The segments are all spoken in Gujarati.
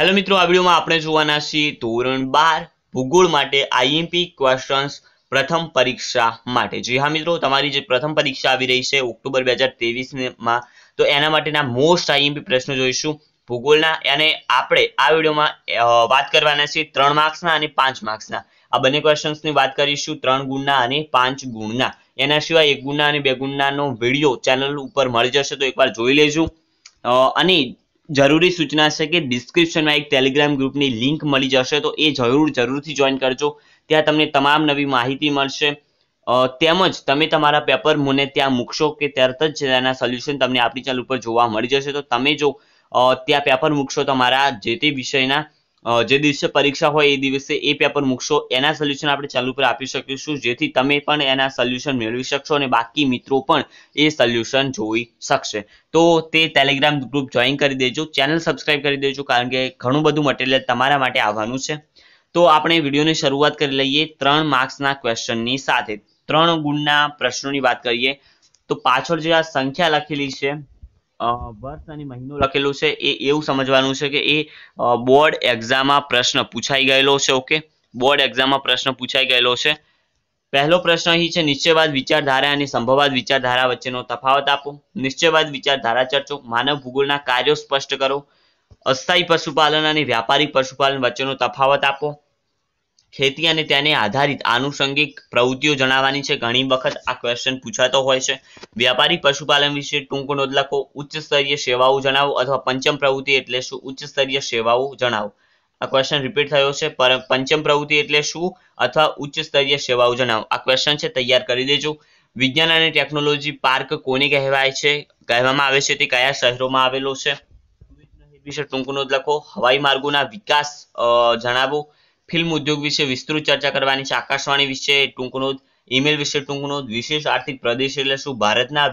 હેલો મિત્રો આ વિડીયોમાં આપણે જોવાના છીએ ધોરણ બાર ભૂગોળ માટે આઈએમપી ક્વેશ્ચન્સ પ્રથમ પરીક્ષા માટે જે હા મિત્રો તમારી જે પ્રથમ પરીક્ષા આવી રહી છે ઓક્ટોબર બે હજાર ત્રેવીસમાં તો એના માટેના મોસ્ટ આઈએમપી પ્રશ્નો જોઈશું ભૂગોળના અને આપણે આ વિડીયોમાં વાત કરવાના છીએ ત્રણ માર્ક્સના અને પાંચ માર્ક્સના આ બંને ક્વેશ્ચન્સની વાત કરીશું ત્રણ ગુણના અને પાંચ ગુણના એના સિવાય એક ગુણના અને બે ગુણનાનો વિડીયો ચેનલ ઉપર મળી જશે તો એકવાર જોઈ લેજો અને જરૂરી સૂચના છે કે ડિસ્ક્રિપ્શનમાં એક ટેલિગ્રામ ગ્રુપની લિંક મળી જશે તો એ જરૂર જરૂરથી જોઈન કરજો ત્યાં તમને તમામ નવી માહિતી મળશે તેમજ તમે તમારા પેપર મને ત્યાં મૂકશો કે તરત જ તેના સોલ્યુશન તમને આપણી ચેનલ ઉપર જોવા મળી જશે તો તમે જો ત્યાં પેપર મૂકશો તમારા જે તે વિષયના જે દિવસે પરીક્ષા હોય એ દિવસે એ પેપર મૂકશો એના સોલ્યુશન આપણે ચેનલ ઉપર આપી શકીશું જેથી તમે પણ એના સોલ્યુશન મેળવી શકશો અને બાકી મિત્રો પણ એ સોલ્યુશન જોઈ શકશે તો તે ટેલિગ્રામ ગ્રુપ જોઈન કરી દેજો ચેનલ સબસ્ક્રાઇબ કરી દેજો કારણ કે ઘણું બધું મટીરિયલ તમારા માટે આવવાનું છે તો આપણે વિડીયોની શરૂઆત કરી લઈએ ત્રણ માર્ક્સના ક્વેશ્ચનની સાથે ત્રણ ગુણના પ્રશ્નોની વાત કરીએ તો પાછળ જે આ સંખ્યા લખેલી છે વર્ષ અને મહિનો લખેલું છે એ એવું સમજવાનું છે કે એ બોર્ડ એક્ઝામમાં પ્રશ્ન પૂછાઈ ગયેલો છે ઓકે બોર્ડ એક્ઝામમાં પ્રશ્ન પૂછાઈ ગયેલો છે પહેલો પ્રશ્ન અહીં છે નિશ્ચયવાદ વિચારધારા અને સંભવવાદ વિચારધારા વચ્ચેનો તફાવત આપો નિશ્ચયવાદ વિચારધારા ચર્ચો માનવ ભૂગોળના કાર્યો સ્પષ્ટ કરો અસ્થાયી પશુપાલન અને વ્યાપારી પશુપાલન વચ્ચેનો તફાવત આપો ખેતી અને તેને આધારિત આનુષંગિક પ્રવૃત્તિઓ જણાવવાની છે ઘણી વખત આ ક્વેશ્ચન પૂછાતો હોય છે વ્યાપારી પશુપાલન વિશે ટૂંક નોંધ લખો ઉચ્ચ સ્તરીય સેવાઓ જણાવો અથવા પંચમ પ્રવૃત્તિ એટલે શું ઉચ્ચ સ્તરીય સેવાઓ જણાવો આ ક્વેશ્ચન રિપીટ થયો છે પંચમ પ્રવૃત્તિ એટલે શું અથવા ઉચ્ચ સ્તરીય સેવાઓ જણાવો આ ક્વેશ્ચન છે તૈયાર કરી દેજો વિજ્ઞાન અને ટેકનોલોજી પાર્ક કોને કહેવાય છે કહેવામાં આવે છે તે કયા શહેરોમાં આવેલો છે વિશે ટૂંક નોંધ લખો હવાઈ માર્ગોના વિકાસ જણાવો ફિલ્મ ઉદ્યોગ વિશે વિસ્તૃત ચર્ચા કરવાની છે આકાશવાણી વિશે ટૂંકનો ઈમેલ વિશે ટૂંકનો વિશેષ આર્થિક પ્રદેશ એટલે શું ભારતના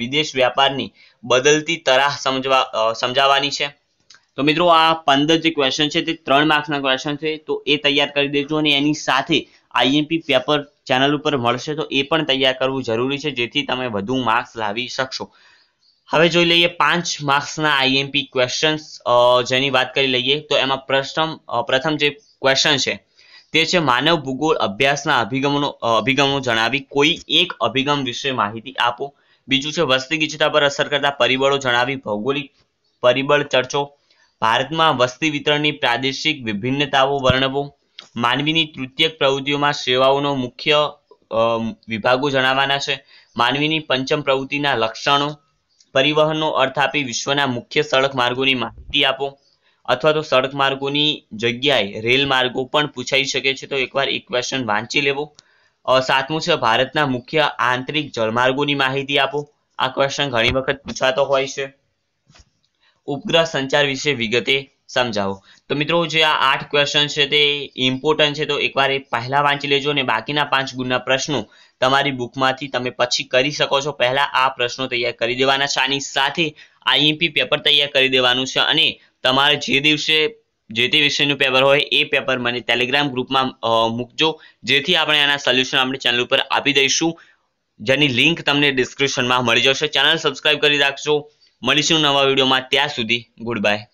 વિદેશ વ્યાપારની બદલતી તરાહ સમજવા સમજાવવાની છે તો મિત્રો આ પંદર જે ક્વેશ્ચન છે તે ત્રણ માર્ક્સના ક્વેશ્ચન છે તો એ તૈયાર કરી દેજો અને એની સાથે આઈએમપી પેપર ચેનલ ઉપર મળશે તો એ પણ તૈયાર કરવું જરૂરી છે જેથી તમે વધુ માર્ક્સ લાવી શકશો હવે જોઈ લઈએ પાંચ માર્ક્સના આઈએમપી ક્વેશ્ચન્સ જેની વાત કરી લઈએ તો એમાં પ્રથમ પ્રથમ જે ક્વેશ્ચન છે તે છે માનવ ભૂગોળ અભ્યાસના અભિગમનો અભિગમો જણાવી કોઈ એક અભિગમ વિશે માહિતી આપો બીજું છે વસ્તી ગીચતા પર અસર કરતા પરિબળો જણાવી ભૌગોલિક પરિબળ ચર્ચો ભારતમાં વસ્તી વિતરણની પ્રાદેશિક વિભિન્નતાઓ વર્ણવો માનવીની તૃતીયક પ્રવૃત્તિઓમાં સેવાઓનો મુખ્ય વિભાગો જણાવવાના છે માનવીની પંચમ પ્રવૃત્તિના લક્ષણો પરિવહનનો અર્થ આપી વિશ્વના મુખ્ય સડક માર્ગોની માહિતી આપો અથવા તો સડક માર્ગોની જગ્યાએ રેલ માર્ગો પણ પૂછાઈ શકે છે તો એકવાર એક ક્વેશ્ચન વાંચી લેવો સાતમું છે ભારતના મુખ્ય આંતરિક જળમાર્ગોની માહિતી આપો આ ક્વેશ્ચન ઘણી વખત પૂછાતો હોય છે ઉપગ્રહ સંચાર વિશે વિગતે સમજાવો તો મિત્રો જે આ આઠ ક્વેશ્ચન છે તે ઇમ્પોર્ટન્ટ છે તો એકવાર એ પહેલા વાંચી લેજો અને બાકીના પાંચ ગુણના પ્રશ્નો તમારી બુકમાંથી તમે પછી કરી શકો છો પહેલા આ પ્રશ્નો તૈયાર કરી દેવાના શાની સાથે આઈએમપી પેપર તૈયાર કરી દેવાનું છે અને તમારે જે દિવસે જે તે વિષયનું પેપર હોય એ પેપર મને ટેલિગ્રામ ગ્રુપમાં મૂકજો જેથી આપણે આના સોલ્યુશન આપણે ચેનલ ઉપર આપી દઈશું જેની લિંક તમને ડિસ્ક્રિપ્શનમાં મળી જશે ચેનલ સબસ્ક્રાઈબ કરી રાખજો મળીશું નવા વિડીયોમાં ત્યાં સુધી ગુડ બાય